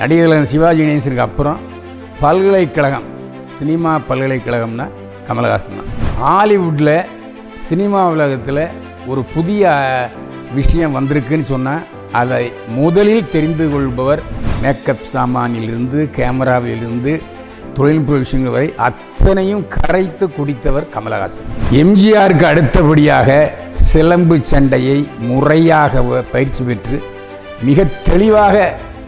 நடிகர்கள் சிவாஜி கணேசனுக்கு அப்புறம் பல்கலைக்கழகம் சினிமா பல்கலைக்கழகம்னா கமலஹாசன் தான் ஹாலிவுட்டில் சினிமா உலகத்தில் ஒரு புதிய விஷயம் வந்திருக்குன்னு சொன்னால் அதை முதலில் தெரிந்து கொள்பவர் மேக்கப் சாமானிலிருந்து கேமராவிலிருந்து தொழில்நுட்ப விஷயங்கள் வரை அத்தனையும் கரைத்து குடித்தவர் கமலஹாசன் எம்ஜிஆருக்கு அடுத்தபடியாக சிலம்பு சண்டையை முறையாக பயிற்சி பெற்று மிக தெளிவாக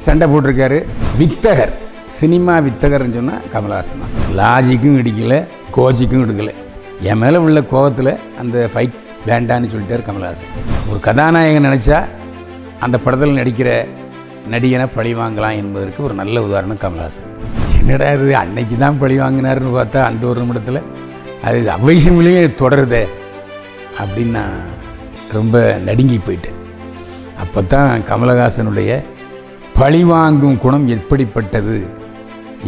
சண்டை போட்டிருக்காரு வித்தகர் சினிமா வித்தகர்னு சொன்னால் கமல்ஹாசன் தான் லாஜிக்கும் இடிக்கலை கோச்சிக்கும் எடுக்கலை என் மேலே உள்ள கோபத்தில் அந்த ஃபைட் வேண்டான்னு சொல்லிட்டார் கமல்ஹாசன் ஒரு கதாநாயகன் நினச்சா அந்த படத்தில் நடிக்கிற நடிகனை பழி வாங்கலாம் என்பதற்கு ஒரு நல்ல உதாரணம் கமல்ஹாசன் என்னடா இது அன்னைக்கு தான் பழி வாங்கினார்னு பார்த்தா அந்த ஒரு நிமிடத்தில் அது அவைசமிலேயே தொடருதே அப்படின்னு நான் ரொம்ப நடுங்கி போயிட்டேன் அப்போ தான் கமலஹாசனுடைய பழிவாங்கும் குணம் எப்படிப்பட்டது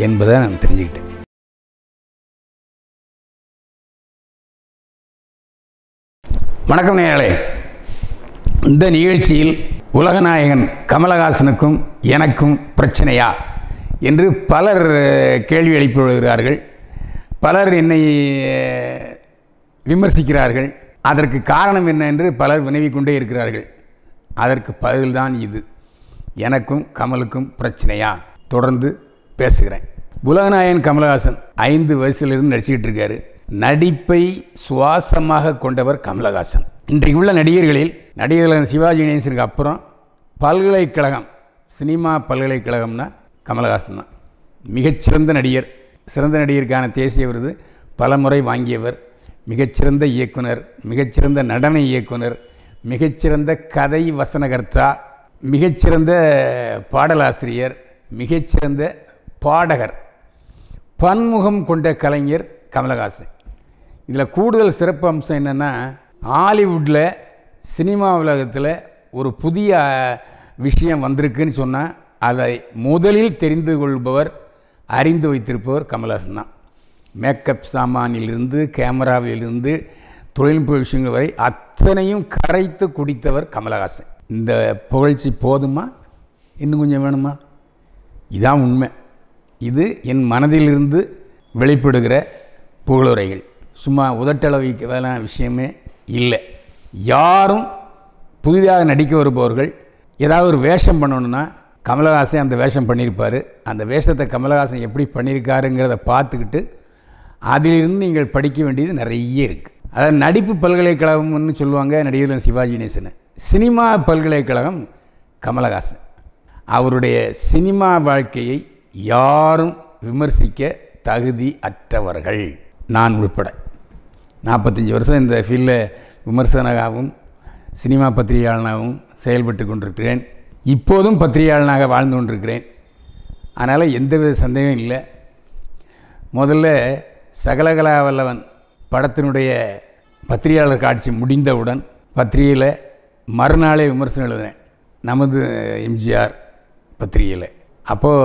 என்பதை நான் தெரிஞ்சுக்கிட்டேன் வணக்கம் இந்த நிகழ்ச்சியில் உலகநாயகன் கமலஹாசனுக்கும் எனக்கும் என்று பலர் பலர் என்னை விமர்சிக்கிறார்கள் அதற்கு காரணம் என்ன என்று பலர் இருக்கிறார்கள் அதற்கு இது எனக்கும் கமலுக்கும் பிரச்சனையா தொடர்ந்து பேசுகிறேன் உலகநாயகன் கமலஹாசன் ஐந்து வயசுலேருந்து நடிச்சுக்கிட்டு இருக்காரு நடிப்பை சுவாசமாக கொண்டவர் கமலஹாசன் இன்றைக்கு உள்ள நடிகர்களில் நடிகர்கள் சிவாஜி கணேசனுக்கு அப்புறம் பல்கலைக்கழகம் சினிமா பல்கலைக்கழகம்னா கமலஹாசன் தான் மிகச்சிறந்த நடிகர் சிறந்த நடிகருக்கான தேசிய விருது பல முறை வாங்கியவர் மிகச்சிறந்த இயக்குனர் மிகச்சிறந்த நடன இயக்குனர் மிகச்சிறந்த கதை வசனகர்த்தா மிகச்சிறந்த பாடலாசிரியர் மிகச்சிறந்த பாடகர் பன்முகம் கொண்ட கலைஞர் கமலஹாசன் இதில் கூடுதல் சிறப்பு அம்சம் என்னென்னா ஹாலிவுட்டில் சினிமா உலகத்தில் ஒரு புதிய விஷயம் வந்திருக்குன்னு சொன்னால் அதை முதலில் தெரிந்து கொள்பவர் அறிந்து வைத்திருப்பவர் கமலஹாசன் தான் மேக்கப் சாமானிலிருந்து கேமராவிலிருந்து தொழில்நுட்ப விஷயங்கள் வரை அத்தனையும் கரைத்து குடித்தவர் கமலஹாசன் இந்த புகழ்ச்சி போதுமா இன்னும் கொஞ்சம் வேணுமா இதான் உண்மை இது என் மனதிலிருந்து வெளிப்படுகிற புகழுரைகள் சும்மா வேலை விஷயமே இல்லை யாரும் புதிதாக நடிக்க வருபவர்கள் ஏதாவது ஒரு வேஷம் பண்ணணுன்னா கமலஹாசன் அந்த வேஷம் பண்ணியிருப்பார் அந்த வேஷத்தை கமலஹாசன் எப்படி பண்ணியிருக்காருங்கிறத பார்த்துக்கிட்டு அதிலிருந்து நீங்கள் படிக்க வேண்டியது நிறைய இருக்குது அதாவது நடிப்பு பல்கலைக்கழகம்னு சொல்லுவாங்க நடிகர் சிவாஜி நேசனை சினிமா பல்கலைக்கழகம் கமலஹாசன் அவருடைய சினிமா வாழ்க்கையை யாரும் விமர்சிக்க தகுதி அற்றவர்கள் நான் உள்பட நாற்பத்தஞ்சி வருஷம் இந்த ஃபீல்டில் விமர்சனமாகவும் சினிமா பத்திரிகையாளனாகவும் செயல்பட்டு கொண்டிருக்கிறேன் இப்போதும் பத்திரிகையாளனாக வாழ்ந்து கொண்டிருக்கிறேன் அதனால் எந்தவித சந்தேகமும் இல்லை முதல்ல சகலகலா வல்லவன் படத்தினுடைய பத்திரிகையாளர் காட்சி முடிந்தவுடன் பத்திரிகையில் மறுநாளே விமர்சனம் எழுதினேன் நமது எம்ஜிஆர் பத்திரிகையில் அப்போது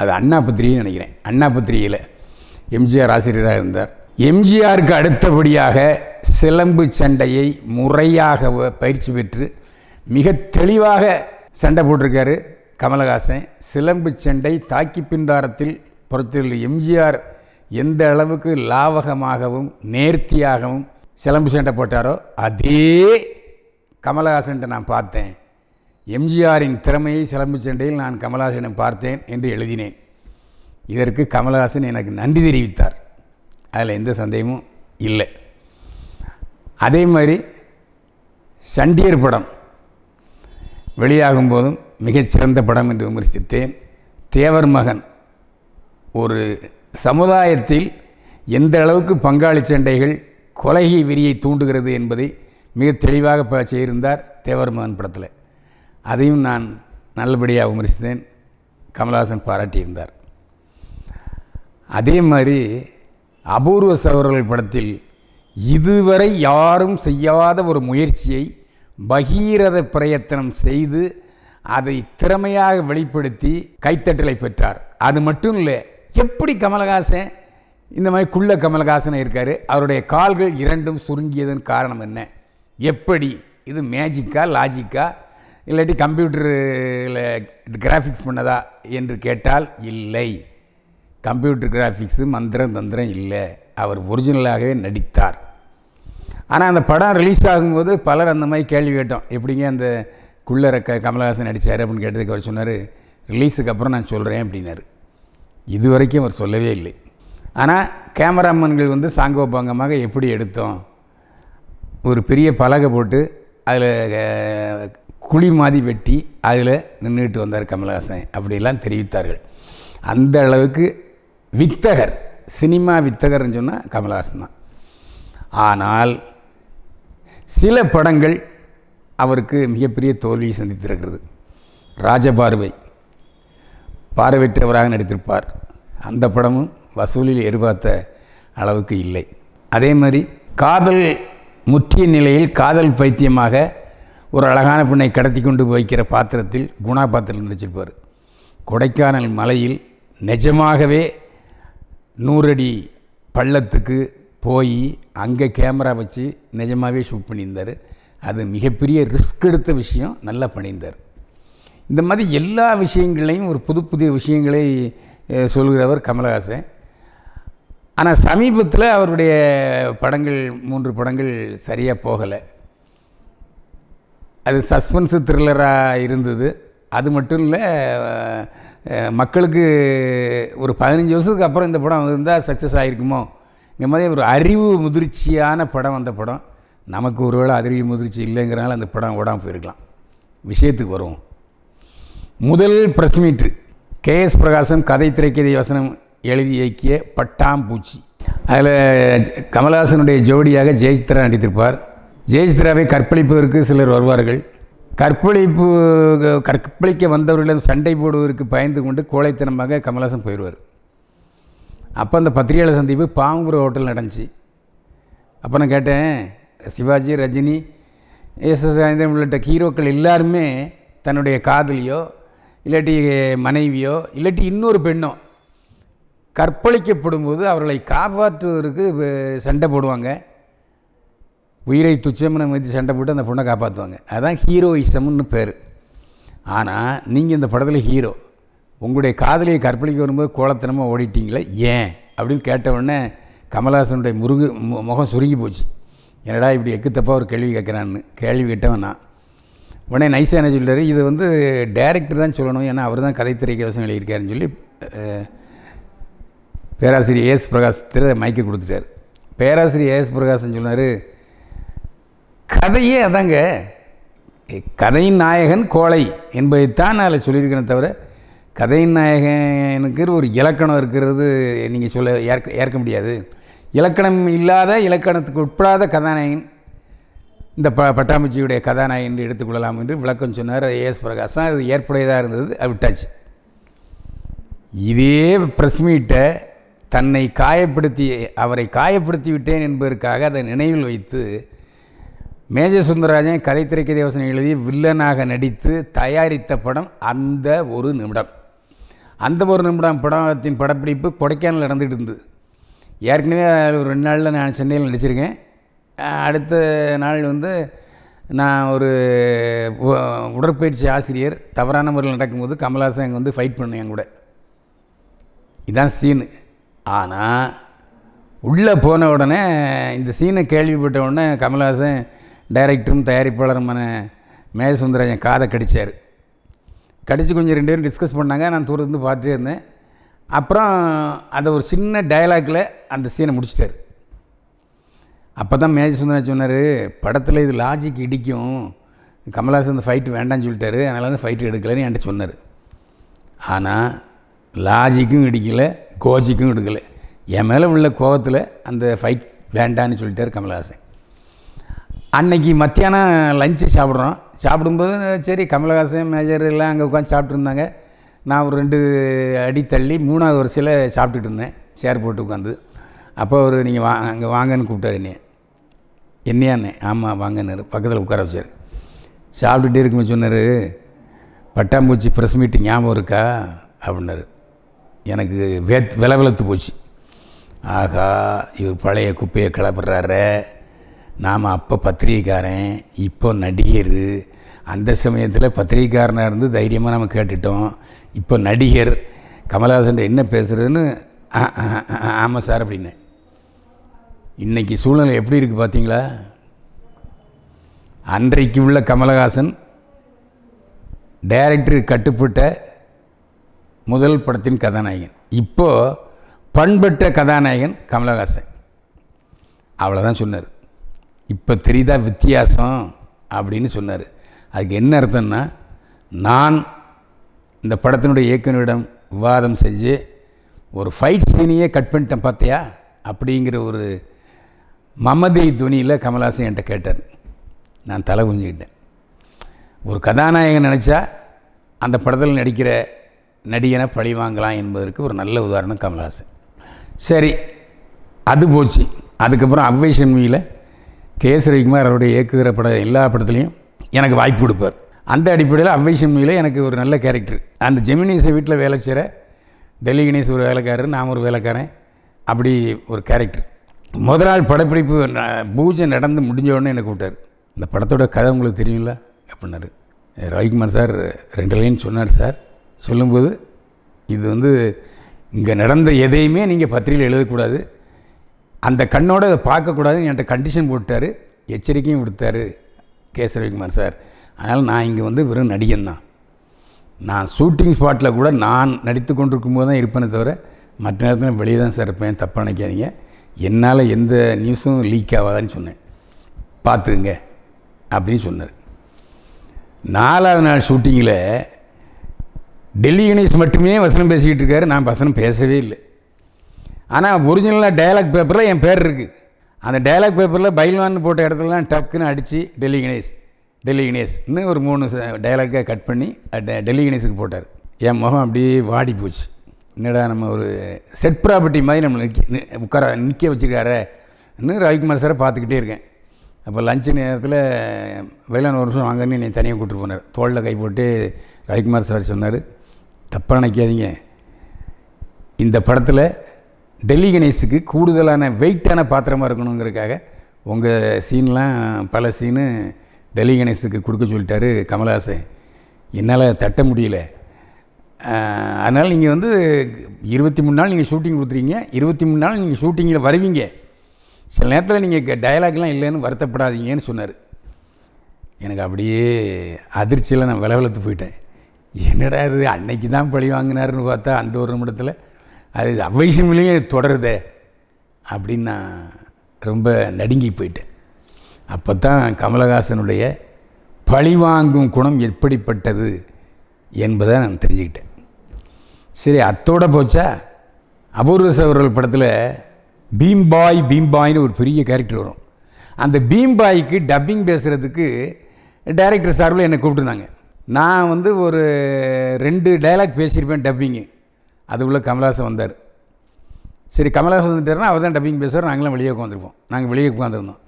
அது அண்ணா பத்திரிகைன்னு நினைக்கிறேன் அண்ணா பத்திரிகையில் எம்ஜிஆர் ஆசிரியராக இருந்தார் எம்ஜிஆருக்கு அடுத்தபடியாக சிலம்பு சண்டையை முறையாக பயிற்சி பெற்று மிக தெளிவாக சண்டை போட்டிருக்காரு கமலஹாசன் சிலம்பு சண்டை தாக்கி பின்தாரத்தில் புறத்தில் எம்ஜிஆர் எந்த அளவுக்கு லாவகமாகவும் நேர்த்தியாகவும் சிலம்பு சண்டை போட்டாரோ அதே கமலஹாசன் நான் பார்த்தேன் எம்ஜிஆரின் திறமையை சிலம்பு சண்டையில் நான் கமலஹாசனை பார்த்தேன் என்று எழுதினேன் இதற்கு கமலஹாசன் எனக்கு நன்றி தெரிவித்தார் அதில் எந்த சந்தேகமும் இல்லை அதே மாதிரி சண்டியர் படம் வெளியாகும் போதும் மிகச்சிறந்த படம் என்று விமர்சித்தேன் தேவர் மகன் ஒரு சமுதாயத்தில் எந்த அளவுக்கு பங்காளி சண்டைகள் கொலகை விரியை தூண்டுகிறது என்பதை மிக தெளிவாக ப செய்திருந்தார் தேவர்மகன் படத்தில் அதையும் நான் நல்லபடியாக விமர்சித்தேன் கமல்ஹாசன் பாராட்டியிருந்தார் அதே மாதிரி அபூர்வ சகோதரர்கள் படத்தில் இதுவரை யாரும் செய்யாத ஒரு முயற்சியை பகீரத பிரயத்தனம் செய்து அதை திறமையாக வெளிப்படுத்தி கைத்தட்டலை பெற்றார் அது மட்டும் இல்லை எப்படி கமலஹாசன் இந்த மாதிரி குள்ள கமலஹாசன் இருக்கார் அவருடைய கால்கள் இரண்டும் சுருங்கியதன் காரணம் என்ன எப்படி இது மேஜிக்கா லாஜிக்கா இல்லாட்டி கம்ப்யூட்டரில் கிராஃபிக்ஸ் பண்ணதா என்று கேட்டால் இல்லை கம்ப்யூட்டர் கிராஃபிக்ஸு மந்திரம் தந்திரம் இல்லை அவர் ஒரிஜினலாகவே நடித்தார் ஆனால் அந்த படம் ரிலீஸ் ஆகும்போது பலர் அந்த மாதிரி கேள்வி கேட்டோம் எப்படிங்க அந்த குள்ளர க கமலஹாசன் நடித்தார் அப்படின்னு கேட்டதுக்கு அவர் சொன்னார் ரிலீஸுக்கு அப்புறம் நான் சொல்கிறேன் அப்படின்னாரு இது வரைக்கும் அவர் சொல்லவே இல்லை ஆனால் கேமராமேன்கள் வந்து சாங்கோபாங்கமாக எப்படி எடுத்தோம் ஒரு பெரிய பலகை போட்டு அதில் குழி மாதிரி வெட்டி அதில் நின்றுட்டு வந்தார் கமல்ஹாசன் அப்படிலாம் தெரிவித்தார்கள் அந்த அளவுக்கு வித்தகர் சினிமா வித்தகர்னு சொன்னால் கமல்ஹாசன் தான் ஆனால் சில படங்கள் அவருக்கு மிகப்பெரிய தோல்வியை சந்தித்திருக்கிறது ராஜபார்வை பார்வையற்றவராக நடித்திருப்பார் அந்த படமும் வசூலில் எதிர்பார்த்த அளவுக்கு இல்லை அதே மாதிரி காதல் முற்றிய நிலையில் காதல் பைத்தியமாக ஒரு அழகான பெண்ணை கடத்தி கொண்டு போய்க்கிற பாத்திரத்தில் குணா பாத்திரம் நடிச்சிருப்பார் கொடைக்கானல் மலையில் நிஜமாகவே நூறடி பள்ளத்துக்கு போய் அங்கே கேமரா வச்சு நிஜமாகவே ஷூட் பண்ணியிருந்தார் அது மிகப்பெரிய ரிஸ்க் எடுத்த விஷயம் நல்லா பண்ணியிருந்தார் இந்த மாதிரி எல்லா விஷயங்களையும் ஒரு புது புதிய விஷயங்களை சொல்கிறவர் கமலஹாசன் ஆனால் சமீபத்தில் அவருடைய படங்கள் மூன்று படங்கள் சரியாக போகலை அது சஸ்பென்ஸு த்ரில்லராக இருந்தது அது மட்டும் இல்லை மக்களுக்கு ஒரு பதினஞ்சு வருஷத்துக்கு அப்புறம் இந்த படம் இருந்தால் சக்ஸஸ் ஆகிருக்குமோ இந்த மாதிரி ஒரு அறிவு முதிர்ச்சியான படம் அந்த படம் நமக்கு ஒருவேளை அறிவு முதிர்ச்சி இல்லைங்கிறனால அந்த படம் ஓடாமல் போயிருக்கலாம் விஷயத்துக்கு வருவோம் முதல் ப்ரெஸ் மீட்ரு கே எஸ் பிரகாசம் கதை திரைக்கதை வசனம் எழுதி இயக்கிய பட்டாம்பூச்சி அதில் கமல்ஹாசனுடைய ஜோடியாக ஜெயசித்ரா நடித்திருப்பார் ஜெயசித்ராவை கற்பழிப்பதற்கு சிலர் வருவார்கள் கற்பழிப்பு கற்பழிக்க வந்தவர்களிடம் சண்டை போடுவதற்கு பயந்து கொண்டு கோழைத்தனமாக கமல்ஹாசன் போயிடுவார் அப்போ அந்த பத்திரிகையாளர் சந்திப்பு பாம்புற ஹோட்டல் நடந்துச்சு அப்போ நான் கேட்டேன் சிவாஜி ரஜினி எஸ் எஸ் ராஜேந்திரன் உள்ளிட்ட ஹீரோக்கள் எல்லாருமே தன்னுடைய காதலியோ இல்லாட்டி மனைவியோ இல்லாட்டி இன்னொரு பெண்ணோ கற்பழிக்கப்படும் போது அவர்களை காப்பாற்றுவதற்கு சண்டை போடுவாங்க உயிரை துச்சம்னு மதித்து சண்டை போட்டு அந்த பொண்ணை காப்பாற்றுவாங்க அதுதான் ஹீரோயிசம்னு பேர் ஆனால் நீங்கள் இந்த படத்தில் ஹீரோ உங்களுடைய காதலியை கற்பழிக்க வரும்போது கோலத்தனமாக ஓடிட்டீங்களே ஏன் அப்படின்னு கேட்டவுடனே கமலஹாசனுடைய முருகு முகம் சுருங்கி போச்சு என்னடா இப்படி எக்கு ஒரு கேள்வி கேட்குறான்னு கேள்வி கேட்டவன் நான் உடனே நைசா என்ன சொல்லிட்டாரு இது வந்து டேரக்டர் தான் சொல்லணும் ஏன்னா அவர் தான் கதைத்திரைக்கவசம் எழுதியிருக்காருன்னு சொல்லி பேராசிரியர் ஏஎஸ் திரு மயக்கி கொடுத்துட்டார் பேராசிரியர் ஏஎஸ் பிரகாசன் சொன்னார் கதையே அதாங்க கதையின் நாயகன் கோழை என்பதைத்தான் நான் அதில் சொல்லியிருக்கேன் தவிர கதையின் நாயகனுக்கு ஒரு இலக்கணம் இருக்கிறது நீங்கள் சொல்ல ஏற்க ஏற்க முடியாது இலக்கணம் இல்லாத இலக்கணத்துக்கு உட்படாத கதாநாயகன் இந்த ப பட்டாம்பூச்சியுடைய கதாநாயகன் என்று எடுத்துக்கொள்ளலாம் என்று விளக்கம் சொன்னார் ஏஎஸ் தான் அது ஏற்புடையதாக இருந்தது அது விட்டாச்சு இதே ப்ரெஸ் மீட்டை தன்னை காயப்படுத்தி அவரை காயப்படுத்தி விட்டேன் என்பதற்காக அதை நினைவில் வைத்து மேஜ சுந்தரராஜன் கதை திரைக்கதை யோசனை எழுதி வில்லனாக நடித்து தயாரித்த படம் அந்த ஒரு நிமிடம் அந்த ஒரு நிமிடம் படத்தின் படப்பிடிப்பு கொடைக்கானல் நடந்துகிட்டு இருந்தது ஏற்கனவே ஒரு ரெண்டு நாளில் நான் சென்னையில் நடிச்சிருக்கேன் அடுத்த நாள் வந்து நான் ஒரு உடற்பயிற்சி ஆசிரியர் தவறான முறையில் நடக்கும்போது கமல்ஹாசன் வந்து ஃபைட் பண்ணேன் என் கூட இதுதான் சீனு ஆனால் உள்ளே போன உடனே இந்த சீனை கேள்விப்பட்ட உடனே கமல்ஹாசன் டைரக்டரும் தயாரிப்பாளருமான மேய காதை கடித்தார் கடித்து கொஞ்சம் ரெண்டு பேரும் டிஸ்கஸ் பண்ணாங்க நான் தூரத்துலேருந்து பார்த்துட்டே இருந்தேன் அப்புறம் அதை ஒரு சின்ன டயலாக்கில் அந்த சீனை முடிச்சிட்டார் அப்போ தான் மேஜ சொன்னார் படத்தில் இது லாஜிக் இடிக்கும் கமல்ஹாசன் இந்த ஃபைட்டு வேண்டாம்னு சொல்லிட்டாரு அதனால் வந்து ஃபைட்டு எடுக்கலன்னு என்கிட்ட சொன்னார் ஆனால் லாஜிக்கும் இடிக்கலை கோஜிக்கும் எடுக்கலை என் மேலே உள்ள கோபத்தில் அந்த ஃபைட் வேண்டான்னு சொல்லிட்டார் கமல்ஹாசன் அன்னைக்கு மத்தியானம் லஞ்சு சாப்பிட்றோம் சாப்பிடும்போது சரி கமல்ஹாசன் மேஜர் எல்லாம் அங்கே உட்காந்து சாப்பிட்ருந்தாங்க நான் ஒரு ரெண்டு அடி தள்ளி மூணாவது வரிசையில் சாப்பிட்டுட்டு இருந்தேன் சேர் போட்டு உட்காந்து அப்போ அவர் நீங்கள் வா அங்கே வாங்கன்னு கூப்பிட்டார் என்னைய என்னையாண்ணே ஆமாம் வாங்கன்னு பக்கத்தில் உட்கார வச்சார் சாப்பிட்டுட்டே இருக்குமே சொன்னார் பட்டாம்பூச்சி ப்ரெஸ் மீட்டிங் ஞாபகம் இருக்கா அப்படின்னாரு எனக்கு வே விலவிலத்து போச்சு ஆகா இவர் பழைய குப்பையை கிளப்புறாரு நாம் அப்போ பத்திரிகைக்காரன் இப்போ நடிகர் அந்த சமயத்தில் பத்திரிகைக்காரனாக இருந்து தைரியமாக நம்ம கேட்டுட்டோம் இப்போ நடிகர் கமல்ஹாசன் என்ன பேசுகிறதுன்னு ஆமாம் சார் அப்படின்னேன் இன்றைக்கி சூழ்நிலை எப்படி இருக்குது பார்த்தீங்களா அன்றைக்கு உள்ள கமலஹாசன் டைரக்டருக்கு கட்டுப்பட்ட முதல் படத்தின் கதாநாயகன் இப்போது பண்பற்ற கதாநாயகன் கமலஹாசன் அவ்வளோதான் சொன்னார் இப்போ தெரியுதா வித்தியாசம் அப்படின்னு சொன்னார் அதுக்கு என்ன அர்த்தம்னா நான் இந்த படத்தினுடைய இயக்குனரிடம் விவாதம் செஞ்சு ஒரு ஃபைட் சீனையே கட் பண்ணிட்டேன் பார்த்தியா அப்படிங்கிற ஒரு மமதை துணியில் கமல்ஹாசன் என்கிட்ட கேட்டார் நான் தலை குஞ்சிக்கிட்டேன் ஒரு கதாநாயகன் நினச்சா அந்த படத்தில் நடிக்கிற நடிகனை பழி வாங்கலாம் என்பதற்கு ஒரு நல்ல உதாரணம் கமல்ஹாசன் சரி அது போச்சு அதுக்கப்புறம் அவ்வை சண்மியில் கே அவருடைய இயக்குகிற படம் எல்லா படத்துலையும் எனக்கு வாய்ப்பு கொடுப்பார் அந்த அடிப்படையில் அவ்வை சண்மியில் எனக்கு ஒரு நல்ல கேரக்டர் அந்த ஜெமினிஸை வீட்டில் வேலை செய்கிற டெல்லி கணேஷ் ஒரு வேலைக்காரர் நான் ஒரு வேலைக்காரன் அப்படி ஒரு கேரக்டர் முதல் நாள் படப்பிடிப்பு பூஜை நடந்து முடிஞ்சவொடனே எனக்கு விட்டார் இந்த படத்தோட கதை உங்களுக்கு தெரியும்ல அப்படின்னாரு ரவிக்குமார் சார் ரெண்டு லைன் சொன்னார் சார் சொல்லும்போது இது வந்து இங்கே நடந்த எதையுமே நீங்கள் பத்திரிகையில் எழுதக்கூடாது அந்த கண்ணோடு அதை பார்க்கக்கூடாதுன்னு என்கிட்ட கண்டிஷன் போட்டார் எச்சரிக்கையும் கொடுத்தார் கே ரவிக்குமார் சார் அதனால் நான் இங்கே வந்து வெறும் நடிகன் தான் நான் ஷூட்டிங் ஸ்பாட்டில் கூட நான் நடித்து கொண்டிருக்கும் போது தான் இருப்பேனே தவிர மற்ற நேரத்தில் வெளியே தான் சார் இருப்பேன் தப்பாக நினைக்காதீங்க என்னால் எந்த நியூஸும் லீக் ஆகாதான்னு சொன்னேன் பார்த்துங்க அப்படின்னு சொன்னார் நாலாவது நாள் ஷூட்டிங்கில் டெல்லி கணேஷ் மட்டுமே வசனம் பேசிக்கிட்டு இருக்காரு நான் வசனம் பேசவே இல்லை ஆனால் ஒரிஜினலாக டயலாக் பேப்பரில் என் பேர் இருக்குது அந்த டயலாக் பேப்பரில் பயில்வான்னு போட்ட இடத்துலலாம் டக்குன்னு அடித்து டெல்லி கணேஷ் டெல்லி கணேஷ்னு ஒரு மூணு டயலாக்காக கட் பண்ணி டெல்லி கணேஷுக்கு போட்டார் என் முகம் அப்படியே வாடி போச்சு என்னடா நம்ம ஒரு செட் ப்ராப்பர்ட்டி மாதிரி நம்ம நிற்க உட்கார நிற்க வச்சுருக்காருன்னு ரவிக்குமார் சாரை பார்த்துக்கிட்டே இருக்கேன் அப்போ லஞ்சு நேரத்தில் வெயிலான ஒரு வருஷம் வாங்கன்னு என்னை தனியாக கூப்பிட்டு போனார் தோளில் கை போட்டு ரவிக்குமார் சார் சொன்னார் தப்பாக நினைக்காதீங்க இந்த படத்தில் டெல்லி கணேஷுக்கு கூடுதலான வெயிட்டான பாத்திரமாக இருக்கணுங்கிறதுக்காக உங்கள் சீன்லாம் பல சீனு டெல்லி கணேஷுக்கு கொடுக்க சொல்லிட்டாரு கமல்ஹாசன் என்னால் தட்ட முடியல அதனால் நீங்கள் வந்து இருபத்தி மூணு நாள் நீங்கள் ஷூட்டிங் கொடுத்துருக்கீங்க இருபத்தி மூணு நாள் நீங்கள் ஷூட்டிங்கில் வருவீங்க சில நேரத்தில் நீங்கள் டயலாக்லாம் இல்லைன்னு வருத்தப்படாதீங்கன்னு சொன்னார் எனக்கு அப்படியே அதிர்ச்சியில் நான் விளவலத்து போயிட்டேன் என்னடா இது அன்னைக்கு தான் பழி வாங்கினாருன்னு பார்த்தா அந்த ஒரு நிமிடத்தில் அது அவசியமிலேயே தொடருதே அப்படின்னு நான் ரொம்ப நடுங்கி போயிட்டேன் அப்போ தான் கமலஹாசனுடைய பழி வாங்கும் குணம் எப்படிப்பட்டது என்பதை நான் தெரிஞ்சுக்கிட்டேன் சரி அத்தோட போச்சா அபூர்வ சவர்கள் படத்தில் பீம்பாய் பீம்பாய்னு ஒரு பெரிய கேரக்டர் வரும் அந்த பீம்பாய்க்கு டப்பிங் பேசுகிறதுக்கு டைரக்டர் சார்பில் என்னை கூப்பிட்டுருந்தாங்க நான் வந்து ஒரு ரெண்டு டைலாக் பேசியிருப்பேன் டப்பிங்கு அதுக்குள்ளே கமலஹாசன் வந்தார் சரி கமலஹாசன் வந்துட்டார்னா அவர் தான் டப்பிங் பேசுவார் நாங்களாம் வெளியே உட்காந்துருப்போம் நாங்கள் வெளியே உட்காந்துருந்தோம்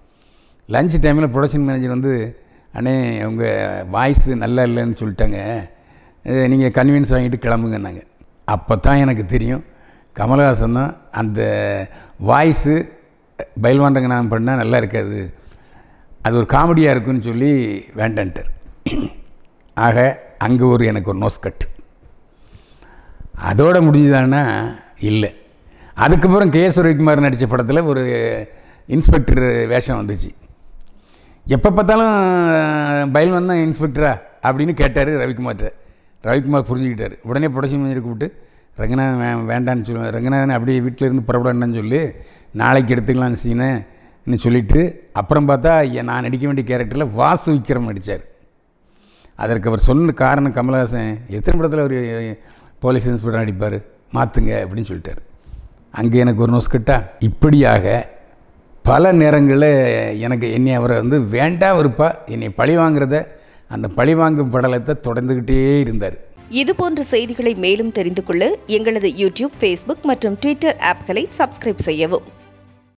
லஞ்ச் டைமில் ப்ரொடக்ஷன் மேனேஜர் வந்து அண்ணே உங்கள் வாய்ஸ் நல்லா இல்லைன்னு சொல்லிட்டாங்க நீங்கள் கன்வீன்ஸ் வாங்கிட்டு கிளம்புங்கன்னாங்க அப்போ தான் எனக்கு தெரியும் கமல்ஹாசன் தான் அந்த வாய்ஸு பயில்வாண்டங்க நான் பண்ணால் நல்லா இருக்காது அது ஒரு காமெடியாக இருக்குன்னு சொல்லி வேண்டான்ட்டார் ஆக அங்கே ஒரு எனக்கு ஒரு நோஸ்கட் அதோடு முடிஞ்சுதானா இல்லை அதுக்கப்புறம் கே சுரவிக்குமார் நடித்த படத்தில் ஒரு இன்ஸ்பெக்டர் வேஷம் வந்துச்சு எப்போ பார்த்தாலும் பயில் வந்தான் இன்ஸ்பெக்டரா அப்படின்னு கேட்டார் ரவிக்குமார்கிட்ட ரவிக்குமார் புரிஞ்சுக்கிட்டார் உடனே புடச்சி மஞ்சள் கூப்பிட்டு ரங்கநாதன் வேண்டான்னு சொல்லுவேன் ரங்கநாதன் அப்படியே வீட்டில் இருந்து புறப்படணும்னு சொல்லி நாளைக்கு எடுத்துக்கலான்னு சீனேன்னு சொல்லிவிட்டு அப்புறம் பார்த்தா நான் நடிக்க வேண்டிய கேரக்டரில் வாசு விக்ரம் நடித்தார் அதற்கு அவர் சொன்ன காரணம் கமல்ஹாசன் எத்தனை படத்தில் அவர் போலீஸ் இன்ஸ்பெக்டர் அடிப்பார் மாற்றுங்க அப்படின்னு சொல்லிட்டார் அங்கே எனக்கு ஒரு நோஸ் கிட்டா இப்படியாக பல நேரங்களில் எனக்கு என்னை அவரை வந்து வேண்டாம் இருப்பா என்னை பழி வாங்குறத அந்த பழி வாங்கும் படலத்தை தொடர்ந்துக்கிட்டே இருந்தார் இது போன்ற செய்திகளை மேலும் தெரிந்து கொள்ள எங்களது யூடியூப் ஃபேஸ்புக் மற்றும் ட்விட்டர் ஆப்களை சப்ஸ்கிரைப் செய்யவும்